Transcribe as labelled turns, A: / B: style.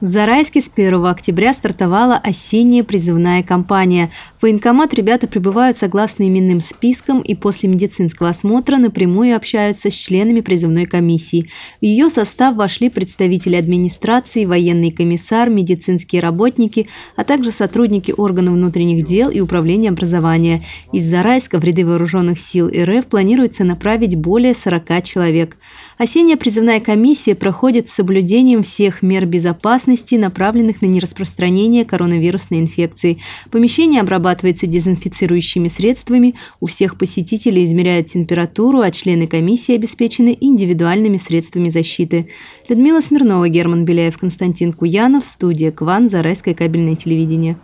A: В Зарайске с 1 октября стартовала осенняя призывная кампания. В военкомат ребята прибывают согласно именным спискам и после медицинского осмотра напрямую общаются с членами призывной комиссии. В ее состав вошли представители администрации, военный комиссар, медицинские работники, а также сотрудники органов внутренних дел и управления образования. Из Зарайска в ряды вооруженных сил РФ планируется направить более 40 человек. Осенняя призывная комиссия проходит с соблюдением всех мер безопасности частности, направленных на нераспространение коронавирусной инфекции. Помещение обрабатывается дезинфицирующими средствами, у всех посетителей измеряют температуру, а члены комиссии обеспечены индивидуальными средствами защиты. Людмила Смирнова, Герман Беляев, Константин Куянов, студия «Кван», Зарайское кабельное телевидение.